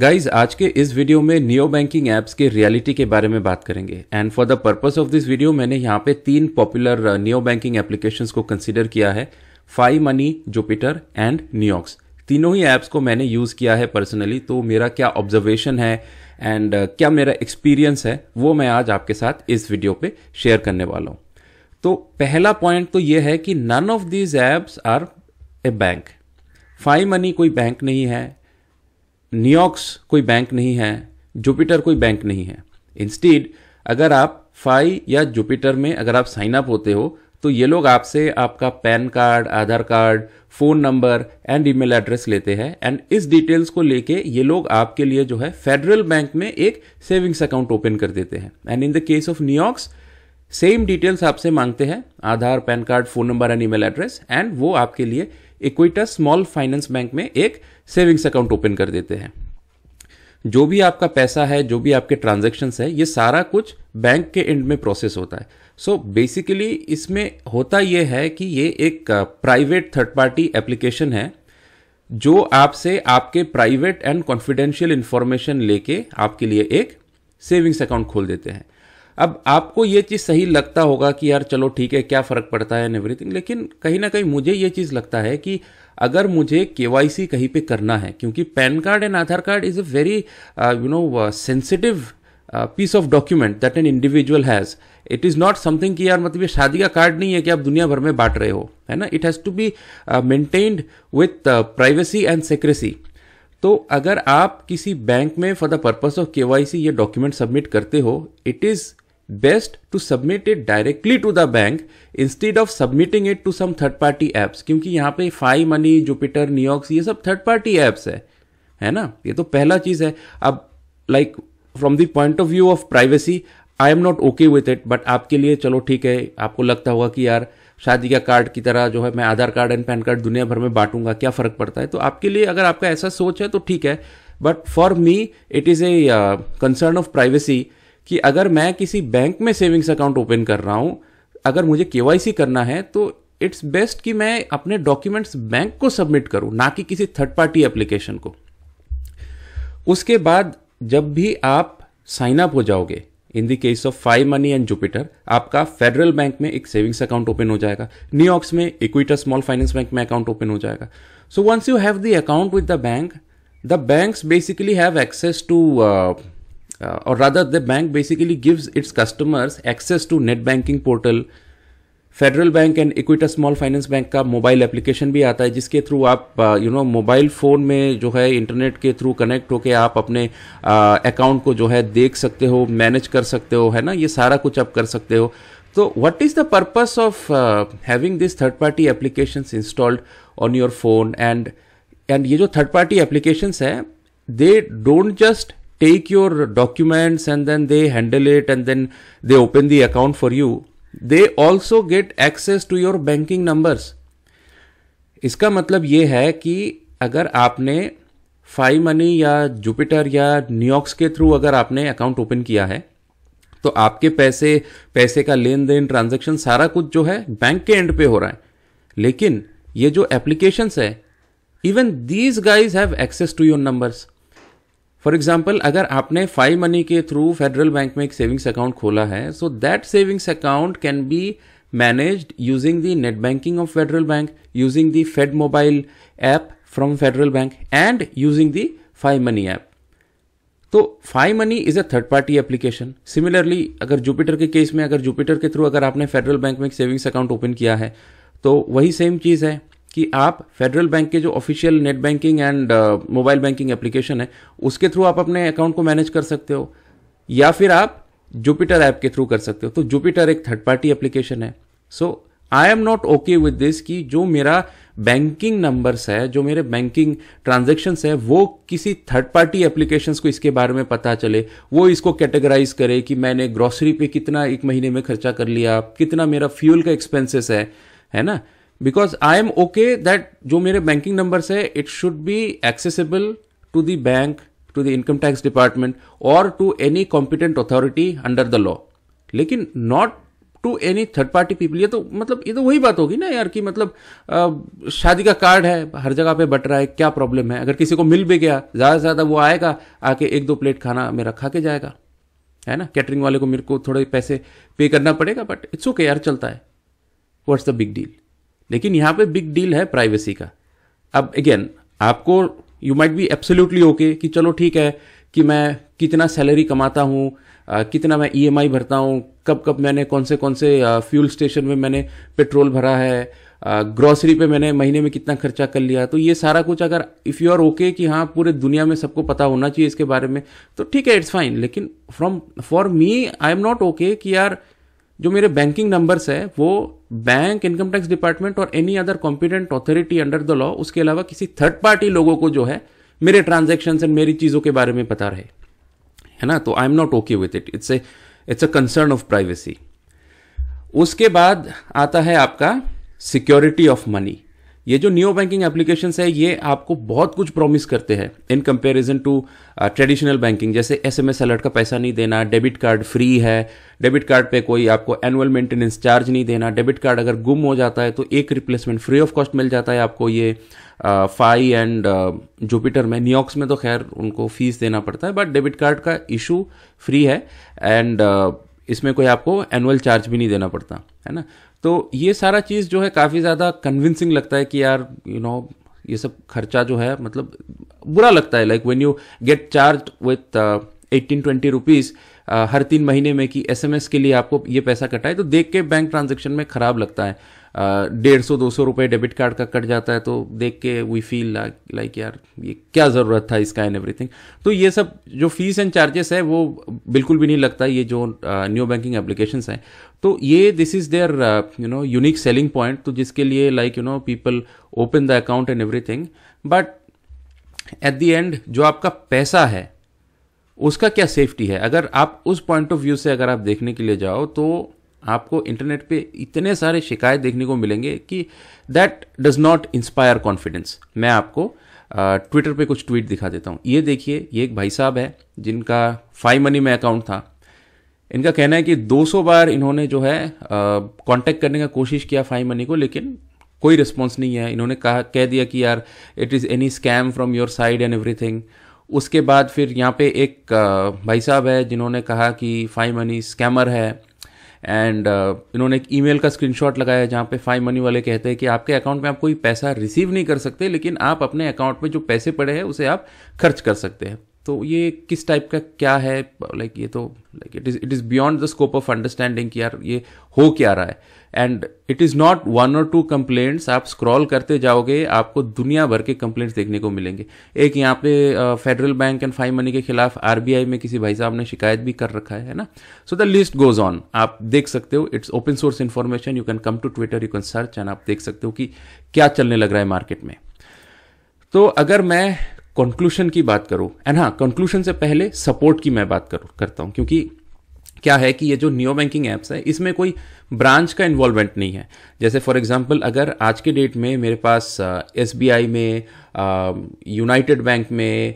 Guys आज के इस वीडियो में नियो बैंकिंग एप्स के रियलिटी के बारे में बात करेंगे and for the purpose of this video मैंने यहाँ पे तीन पॉपुलर नियो बैंकिंग एप्लीकेशन को कंसिडर किया है Fi Money Jupiter and NiyoX तीनों ही एप्स को मैंने यूज़ किया है पर्सनली तो मेरा क्या ऑब्जर्वेशन है एंड uh, क्या मेरा एक्सपीरियंस है वो मैं आज आपके साथ इस वीडियो पे शेयर करने वाला हूँ तो पहला पॉइंट तो ये है कि none of these apps are a bank Fi Money कोई बैंक नहीं है नियोक्स कोई बैंक नहीं है जुपिटर कोई बैंक नहीं है इंस्टीड अगर आप फाई या जुपिटर में अगर आप साइन अप होते हो तो ये लोग आपसे आपका PAN card Aadhaar card phone number and email address लेते हैं एंड इस डिटेल्स को लेके ये लोग आपके लिए जो है फेडरल बैंक में एक सेविंग्स अकाउंट ओपन कर देते हैं and in the case of NiyoX same details आपसे मांगते हैं Aadhaar PAN card phone number and email address and वो आपके लिए इक्विटा स्मॉल फाइनेंस बैंक में एक सेविंग्स अकाउंट ओपन कर देते हैं जो भी आपका पैसा है जो भी आपके ट्रांजेक्शन है ये सारा कुछ बैंक के एंड में प्रोसेस होता है सो so बेसिकली इसमें होता यह है कि ये एक प्राइवेट थर्ड पार्टी एप्लीकेशन है जो आपसे आपके प्राइवेट एंड कॉन्फिडेंशियल इंफॉर्मेशन लेके आपके लिए एक सेविंग्स अकाउंट खोल देते हैं अब आपको ये चीज़ सही लगता होगा कि यार चलो ठीक है क्या फ़र्क पड़ता है एंड एवरीथिंग लेकिन कहीं ना कहीं मुझे ये चीज़ लगता है कि अगर मुझे के कहीं पे करना है क्योंकि PAN card and Aadhaar card is a very you know sensitive piece of document that an individual has it is not something कि यार मतलब ये शादी का कार्ड नहीं है कि आप दुनिया भर में बांट रहे हो है ना it has to be maintained with privacy and secrecy तो अगर आप किसी बैंक में फॉर द पर्पज ऑफ के ये डॉक्यूमेंट सबमिट करते हो it is best to submit it directly to the bank instead of submitting it to some third party apps क्योंकि यहाँ पे फाई मनी जुपिटर न्यूयॉर्क्स ये सब थर्ड पार्टी एप्स है है ना ये तो पहला चीज है अब like from the point of view of privacy I am not okay with it but आपके लिए चलो ठीक है आपको लगता होगा कि यार शादी का कार्ड की तरह जो है मैं Aadhaar card and PAN card दुनिया भर में बांटूंगा क्या फ़र्क पड़ता है तो आपके लिए अगर आपका ऐसा सोच है तो ठीक है but for me it is a concern of privacy कि अगर मैं किसी बैंक में सेविंग्स अकाउंट ओपन कर रहा हूँ अगर मुझे के करना है तो इट्स बेस्ट कि मैं अपने डॉक्यूमेंट्स बैंक को सबमिट करूँ ना कि किसी थर्ड पार्टी एप्लीकेशन को उसके बाद जब भी आप साइन अप हो जाओगे in the case of Fi Money and Jupiter आपका फेडरल बैंक में एक सेविंग्स अकाउंट ओपन हो जाएगा न्यूयॉर्क में इक्विटा स्मॉल फाइनेंस बैंक में अकाउंट ओपन हो जाएगा so once you have the account with the bank the banks basically have access to और uh, or the bank basically basically it's customers access to net banking portal Federal Bank and Equitas Small Finance Bank का mobile application भी आता है जिसके through आप you know mobile phone में जो है इंटरनेट के थ्रू कनेक्ट होकर आप अपने अकाउंट uh, को जो है देख सकते हो मैनेज कर सकते हो है ना ये सारा कुछ आप कर सकते हो तो what is the purpose of having this third party application installed on your phone and and ये जो थर्ड पार्टी एप्लीकेशन है they don't just take your documents and then they handle it and then they open the account for you, they also get access to your banking numbers. इसका मतलब ये है कि अगर आपने फाइव मनी या Jupiter या न्यूयॉर्क्स के थ्रू अगर आपने अकाउंट ओपन किया है तो आपके पैसे पैसे का लेन देन ट्रांजेक्शन सारा कुछ जो है बैंक के एंड पे हो रहा है लेकिन ये जो एप्लीकेशंस है even these guys have access to your numbers for example अगर आपने फाइव मनी के थ्रू फेडरल बैंक में एक सेविंग्स अकाउंट खोला है so that savings account can be manage using the net banking of Federal Bank using the Fed mobile app from Federal Bank and using the Fi Money app तो Fi Money is a third party application similarly अगर Jupiter के case में अगर Jupiter के through अगर आपने federal Bank में एक सेविंग्स अकाउंट ओपन किया है तो वही सेम चीज़ है कि आप फेडरल बैंक के जो official net banking and mobile banking application है उसके थ्रू आप अपने अकाउंट को मैनेज कर सकते हो या फिर आप जुपिटर ऐप के थ्रू कर सकते हो तो जुपिटर एक थर्ड पार्टी एप्लीकेशन है so I am not okay with this कि जो मेरा बैंकिंग नंबर्स है जो मेरे बैंकिंग ट्रांजेक्शन है वो किसी थर्ड पार्टी एप्लीकेशन को इसके बारे में पता चले वो इसको कैटेगराइज करे कि मैंने ग्रोसरी पे कितना एक महीने में खर्चा कर लिया कितना मेरा फ्यूल का एक्सपेंसेस है है ना because I am okay that जो मेरे बैंकिंग नंबर्स है it should be accessible to the bank to the income tax department और to any competent authority under the law लेकिन not to any third party people ये तो मतलब ये तो वही बात होगी ना यार कि मतलब शादी का कार्ड है हर जगह पे बट रहा है क्या प्रॉब्लम है अगर किसी को मिल भी गया ज़्यादा से ज़्यादा वो आएगा आके एक दो प्लेट खाना मेरा खा के जाएगा है ना कैटरिंग वाले को मेरे को थोड़े पैसे पे करना पड़ेगा बट इट्स ओके यार चलता है वट्स द बिग डील लेकिन यहाँ पे बिग डील है प्राइवेसी का अब अगेन आपको you might be absolutely okay कि चलो ठीक है कि मैं कितना सैलरी कमाता हूँ कितना मैं ईएमआई e भरता हूँ कब कब मैंने कौन से कौन से फ्यूल स्टेशन में मैंने पेट्रोल भरा है ग्रॉसरी पे मैंने महीने में कितना खर्चा कर लिया तो ये सारा कुछ अगर इफ़ यू आर ओके कि हाँ पूरे दुनिया में सबको पता होना चाहिए इसके बारे में तो ठीक है इट्स फाइन लेकिन from for me I am not okay कि यार जो मेरे बैंकिंग नंबर्स है वो बैंक इनकम टैक्स डिपार्टमेंट और any other competent authority under the law उसके अलावा किसी थर्ड पार्टी लोगों को जो है मेरे ट्रांजेक्शन एंड मेरी चीज़ों के बारे में पता रहे है ना तो I am not okay with it it's a it's a concern of privacy उसके बाद आता है आपका सिक्योरिटी ऑफ मनी ये जो न्यू बैंकिंग एप्लीकेशन है ये आपको बहुत कुछ प्रॉमिस करते हैं in comparison to traditional banking जैसे एस एम एस अलर्ट का पैसा नहीं देना डेबिट कार्ड फ्री है डेबिट कार्ड पे कोई आपको एनुअल मेंटेनेंस चार्ज नहीं देना डेबिट कार्ड अगर गुम हो जाता है तो एक रिप्लेसमेंट फ्री ऑफ कॉस्ट मिल जाता है आपको ये फाई एंड जुपिटर में न्यूयॉर्क्स में तो खैर उनको फीस देना पड़ता है बट डेबिट कार्ड का इशू फ्री है एंड uh, इसमें कोई आपको एनुअल चार्ज भी नहीं देना पड़ता है ना तो ये सारा चीज़ जो है काफ़ी ज़्यादा कन्विंसिंग लगता है कि यार यू you नो know, ये सब खर्चा जो है मतलब बुरा लगता है like when you get charge with eighteen twenty rupees हर तीन महीने में कि एसएमएस के लिए आपको ये पैसा कटाए तो देख के बैंक ट्रांजेक्शन में ख़राब लगता है डेढ़ सौ दो सौ रुपये डेबिट कार्ड का कट जाता है तो देख के वी फील लाइक यार ये क्या ज़रूरत था इसका एंड एवरीथिंग तो ये सब जो फीस एंड चार्जेस है वो बिल्कुल भी नहीं लगता ये जो न्यू बैंकिंग एप्लीकेशन हैं तो ये this is there you know unique selling point तो जिसके लिए like you know people open the account and everything but at the end जो आपका पैसा है उसका क्या सेफ्टी है अगर आप उस पॉइंट ऑफ व्यू से अगर आप देखने के लिए जाओ तो आपको इंटरनेट पे इतने सारे शिकायत देखने को मिलेंगे कि that does not inspire confidence मैं आपको ट्विटर पे कुछ ट्वीट दिखा देता हूँ ये देखिए ये एक भाई साहब है जिनका फाइव मनी में अकाउंट था इनका कहना है कि 200 बार इन्होंने जो है कांटेक्ट करने का कोशिश किया फाइव मनी को लेकिन कोई रिस्पॉन्स नहीं है इन्होंने कहा कह दिया कि यार it is any scam from your side and everything उसके बाद फिर यहाँ पे एक भाई साहब है जिन्होंने कहा कि फाइव मनी स्कैमर है एंड uh, इन्होंने एक ईमेल का स्क्रीनशॉट लगाया जहाँ पे फाइव मनी वाले कहते हैं कि आपके अकाउंट में आप कोई पैसा रिसीव नहीं कर सकते लेकिन आप अपने अकाउंट में जो पैसे पड़े हैं उसे आप खर्च कर सकते हैं तो ये किस टाइप का क्या है लाइक ये तो like it is it is beyond the scope of understanding कि यार ये हो क्या रहा है and it is not one और टू कंप्लेंट्स आप स्क्रॉल करते जाओगे आपको दुनिया भर के कंप्लेंट्स देखने को मिलेंगे एक यहाँ पे Federal Bank and five money के खिलाफ आरबीआई में किसी भाई साहब ने शिकायत भी कर रखा है ना so the list goes on आप देख सकते हो it's open source information you can come to Twitter you can search and आप देख सकते हो कि क्या चलने लग रहा है मार्केट में तो अगर मैं कंक्लूशन की बात करूँ एंड हाँ कंक्लूशन से पहले सपोर्ट की मैं बात करूँ करता हूँ क्योंकि क्या है कि ये जो नियो बैंकिंग ऐप्स है इसमें कोई ब्रांच का इन्वॉल्वमेंट नहीं है जैसे फॉर एग्जांपल अगर आज के डेट में मेरे पास एस uh, में यूनाइटेड uh, बैंक में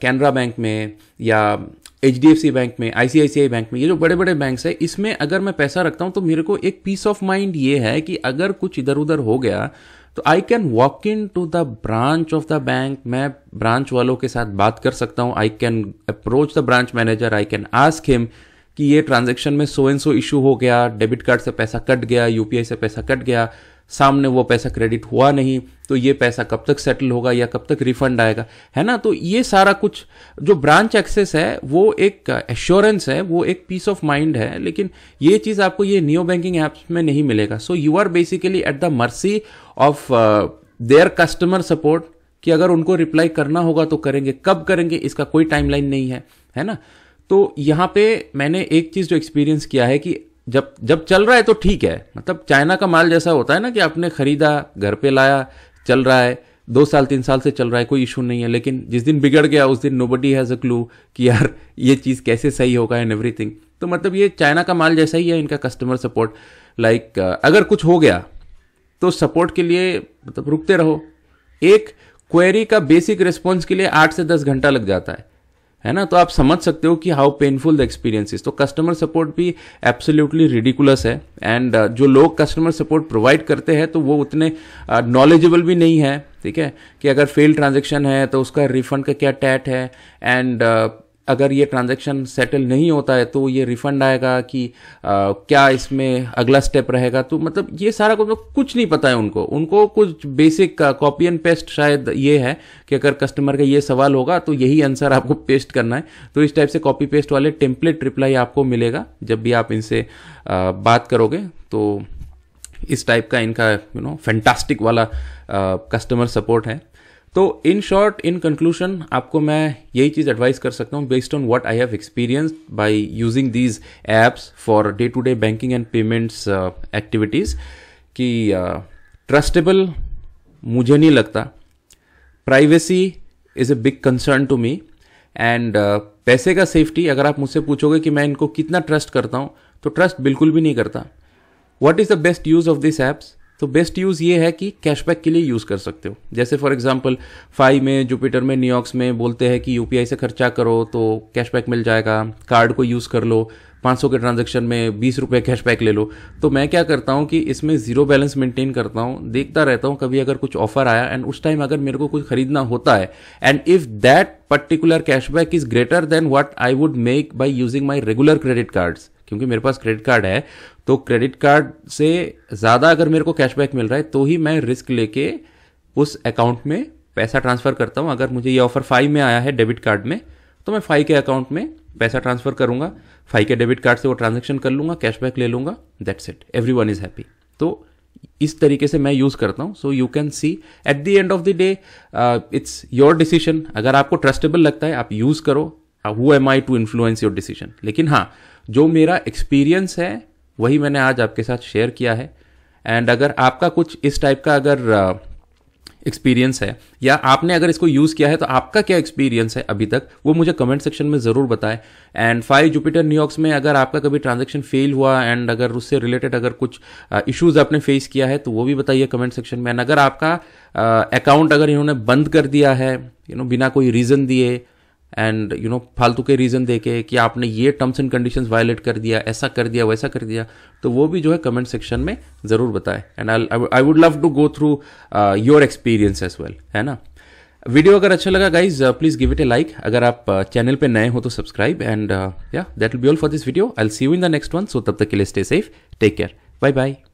कैनरा uh, बैंक में या H D F C bank में आई बैंक में ये जो बड़े बड़े बैंक है इसमें अगर मैं पैसा रखता हूँ तो मेरे को एक पीस ऑफ माइंड ये है कि अगर कुछ इधर उधर हो गया तो I can walk in to the branch of the bank मैं ब्रांच वालों के साथ बात कर सकता हूँ I can approach the branch manager I can ask him कि ये ट्रांजेक्शन में सो एंड सो इशू हो गया डेबिट कार्ड से पैसा कट गया यूपीआई से पैसा कट गया सामने वो पैसा क्रेडिट हुआ नहीं तो ये पैसा कब तक सेटल होगा या कब तक रिफंड आएगा है ना तो ये सारा कुछ जो ब्रांच एक्सेस है वो एक एश्योरेंस है वो एक पीस ऑफ माइंड है लेकिन ये चीज़ आपको ये नियो बैंकिंग ऐप्स में नहीं मिलेगा so you are basically at the mercy of their customer support कि अगर उनको रिप्लाई करना होगा तो करेंगे कब करेंगे इसका कोई टाइमलाइन नहीं है है ना तो यहाँ पे मैंने एक चीज़ जो एक्सपीरियंस किया है कि जब जब चल रहा है तो ठीक है मतलब चाइना का माल जैसा होता है ना कि आपने खरीदा घर पे लाया चल रहा है दो साल तीन साल से चल रहा है कोई इशू नहीं है लेकिन जिस दिन बिगड़ गया उस दिन नोबडी हैज़ अ क्लू कि यार ये चीज़ कैसे सही होगा एंड एवरीथिंग तो मतलब ये चाइना का माल जैसा ही है इनका कस्टमर सपोर्ट लाइक अगर कुछ हो गया तो सपोर्ट के लिए मतलब रुकते रहो एक क्वेरी का बेसिक रिस्पॉन्स के लिए आठ से दस घंटा लग जाता है है ना तो आप समझ सकते हो कि how painful the experience is तो कस्टमर सपोर्ट भी एब्सोल्युटली रिडिकुलस है एंड uh, जो लोग कस्टमर सपोर्ट प्रोवाइड करते हैं तो वो उतने नॉलेजेबल uh, भी नहीं है ठीक है कि अगर फेल ट्रांजेक्शन है तो उसका रिफंड का क्या टैट है एंड अगर ये ट्रांजैक्शन सेटल नहीं होता है तो ये रिफंड आएगा कि आ, क्या इसमें अगला स्टेप रहेगा तो मतलब ये सारा कुछ कुछ नहीं पता है उनको उनको कुछ बेसिक कॉपी एंड पेस्ट शायद ये है कि अगर कस्टमर का ये सवाल होगा तो यही आंसर आपको पेस्ट करना है तो इस टाइप से कॉपी पेस्ट वाले टेम्पलेट रिप्लाई आपको मिलेगा जब भी आप इनसे आ, बात करोगे तो इस टाइप का इनका यू नो फैंटास्टिक वाला कस्टमर सपोर्ट है तो इन शॉर्ट इन कंक्लूशन आपको मैं यही चीज़ एडवाइस कर सकता हूँ based on what I have experience by using these apps for day to day banking and payments activities कि ट्रस्टेबल uh, मुझे नहीं लगता privacy is a big concern to me and पैसे का सेफ्टी अगर आप मुझसे पूछोगे कि मैं इनको कितना ट्रस्ट करता हूँ तो ट्रस्ट बिल्कुल भी नहीं करता what is the best use of this apps तो बेस्ट यूज़ ये है कि कैशबैक के लिए यूज़ कर सकते हो जैसे फॉर एग्जांपल फाई में जुपिटर में न्यूयॉर्क में बोलते हैं कि यूपीआई से खर्चा करो तो कैशबैक मिल जाएगा कार्ड को यूज़ कर लो 500 के ट्रांजेक्शन में बीस रुपये कैशबैक ले लो तो मैं क्या करता हूँ कि इसमें ज़ीरो बैलेंस मेंटेन करता हूँ देखता रहता हूँ कभी अगर कुछ ऑफर आया एंड उस टाइम अगर मेरे को कुछ खरीदना होता है and if that particular cashback is greater than what I would make by using my regular credit cards क्योंकि मेरे पास क्रेडिट कार्ड है तो क्रेडिट कार्ड से ज़्यादा अगर मेरे को कैशबैक मिल रहा है तो ही मैं रिस्क लेके उस अकाउंट में पैसा ट्रांसफ़र करता हूँ अगर मुझे ये ऑफर फाइव में आया है डेबिट कार्ड में तो मैं फाइव के अकाउंट में पैसा ट्रांसफ़र करूँगा फाइव के डेबिट कार्ड से वो ट्रांजेक्शन कर लूँगा कैशबैक ले लूँगा that's it every one is happy तो इस तरीके से मैं यूज़ करता हूँ so you can see at the end of the day it's your decision अगर आपको ट्रस्टेबल लगता है आप यूज़ करो who am I to influence your decision लेकिन हाँ जो मेरा एक्सपीरियंस है वही मैंने आज आपके साथ शेयर किया है एंड अगर आपका कुछ इस टाइप का अगर एक्सपीरियंस है या आपने अगर इसको यूज़ किया है तो आपका क्या एक्सपीरियंस है अभी तक वो मुझे कमेंट सेक्शन में ज़रूर बताएं एंड फाइव जुपिटर न्यूयॉर्क्स में अगर आपका कभी ट्रांजेक्शन फेल हुआ एंड अगर उससे रिलेटेड अगर कुछ इश्यूज़ आपने फेस किया है तो वो भी बताइए कमेंट सेक्शन में एंड अगर आपका अकाउंट अगर इन्होंने बंद कर दिया है यू नो बिना कोई रीज़न दिए एंड यू नो फालतू के रीज़न देके कि आपने ये टर्म्स एंड कंडीशंस वायलेट कर दिया ऐसा कर दिया वैसा कर दिया तो वो भी जो है कमेंट सेक्शन में ज़रूर बताएं and I would love to go through your experience as well है ना वीडियो अगर अच्छा लगा guys please give it a like अगर आप चैनल uh, पे नए हो तो सब्सक्राइब एंड या that will be all for this video I see you in the next one so तब तक के लिए stay safe take care bye bye